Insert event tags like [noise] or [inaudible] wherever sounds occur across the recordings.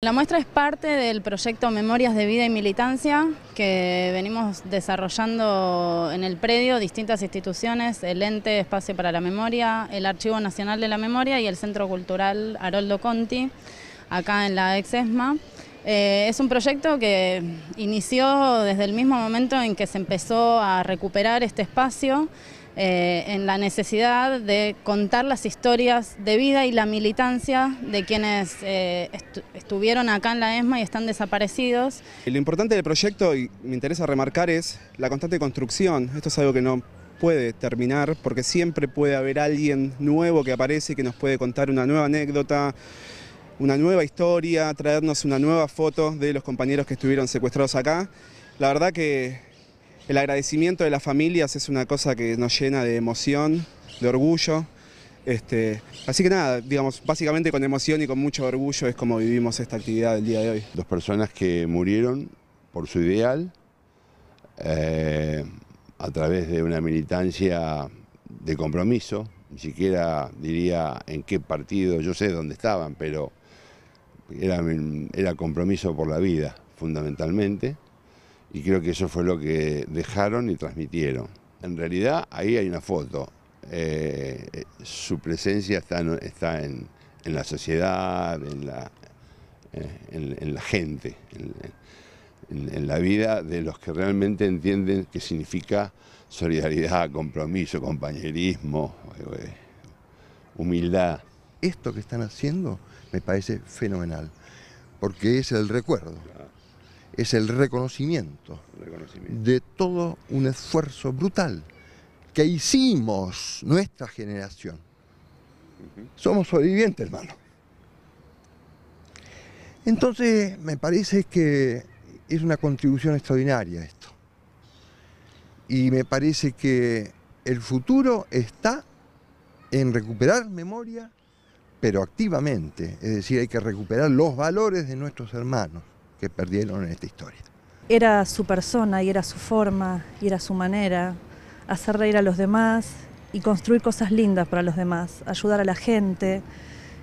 La muestra es parte del proyecto Memorias de Vida y Militancia que venimos desarrollando en el predio distintas instituciones, el Ente Espacio para la Memoria, el Archivo Nacional de la Memoria y el Centro Cultural Haroldo Conti, acá en la ex-ESMA. Eh, es un proyecto que inició desde el mismo momento en que se empezó a recuperar este espacio eh, en la necesidad de contar las historias de vida y la militancia de quienes eh, estuvieron acá en la ESMA y están desaparecidos. lo importante del proyecto, y me interesa remarcar, es la constante construcción. Esto es algo que no puede terminar porque siempre puede haber alguien nuevo que aparece y que nos puede contar una nueva anécdota, una nueva historia, traernos una nueva foto de los compañeros que estuvieron secuestrados acá. La verdad que el agradecimiento de las familias es una cosa que nos llena de emoción, de orgullo. Este, así que nada, digamos, básicamente con emoción y con mucho orgullo es como vivimos esta actividad del día de hoy. Dos personas que murieron por su ideal eh, a través de una militancia de compromiso, ni siquiera diría en qué partido, yo sé dónde estaban, pero era compromiso por la vida fundamentalmente. Y creo que eso fue lo que dejaron y transmitieron. En realidad ahí hay una foto. Eh, eh, su presencia está, está en, la sociedad, en la, eh, en la gente, en la vida de los que realmente entienden qué significa solidaridad, compromiso, compañerismo, humildad. Esto que están haciendo me parece fenomenal, porque es el recuerdo es el reconocimiento, de todo un esfuerzo brutal que hicimos nuestra generación. Somos sobrevivientes, hermano. Entonces, me parece que es una contribución extraordinaria esto. Y me parece que el futuro está en recuperar memoria, pero activamente. Es decir, hay que recuperar los valores de nuestros hermanos que perdieron en esta historia. Era su persona y era su forma y era su manera, hacer reír a los demás y construir cosas lindas para los demás, ayudar a la gente.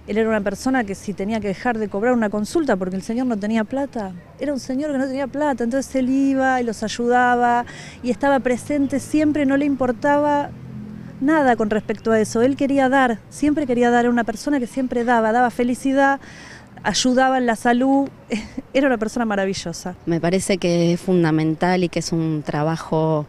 Él era una persona que si tenía que dejar de cobrar una consulta porque el señor no tenía plata, era un señor que no tenía plata, entonces él iba y los ayudaba y estaba presente siempre, no le importaba nada con respecto a eso. Él quería dar, siempre quería dar, a una persona que siempre daba, daba felicidad, ayudaba en la salud, [laughs] era una persona maravillosa. Me parece que es fundamental y que es un trabajo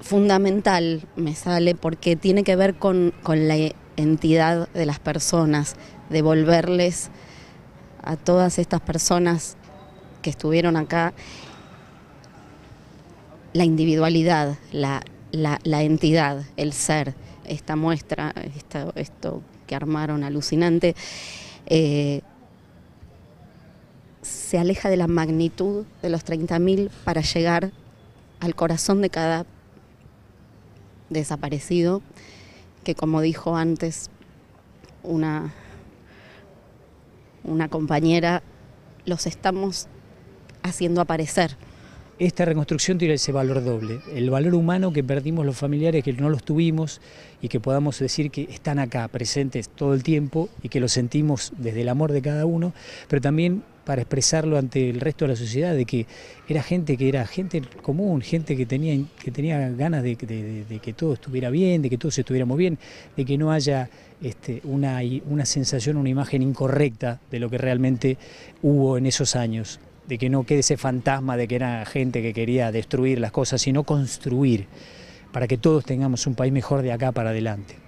fundamental, me sale, porque tiene que ver con, la entidad de las personas, devolverles a todas estas personas que estuvieron acá la individualidad, la, entidad, el ser. Esta muestra, esta, esto que armaron alucinante, eh, se aleja de la magnitud de los 30.000 para llegar al corazón de cada desaparecido, que como dijo antes una, una compañera, los estamos haciendo aparecer. Esta reconstrucción tiene ese valor doble, el valor humano que perdimos los familiares, que no los tuvimos y que podamos decir que están acá, presentes todo el tiempo y que lo sentimos desde el amor de cada uno, pero también para expresarlo ante el resto de la sociedad, de que era gente que era gente común, gente que tenía, que tenía ganas de, que todo estuviera bien, de que todos estuviéramos bien, de que no haya este, una sensación, una imagen incorrecta de lo que realmente hubo en esos años de que no quede ese fantasma de que era gente que quería destruir las cosas, sino construir para que todos tengamos un país mejor de acá para adelante.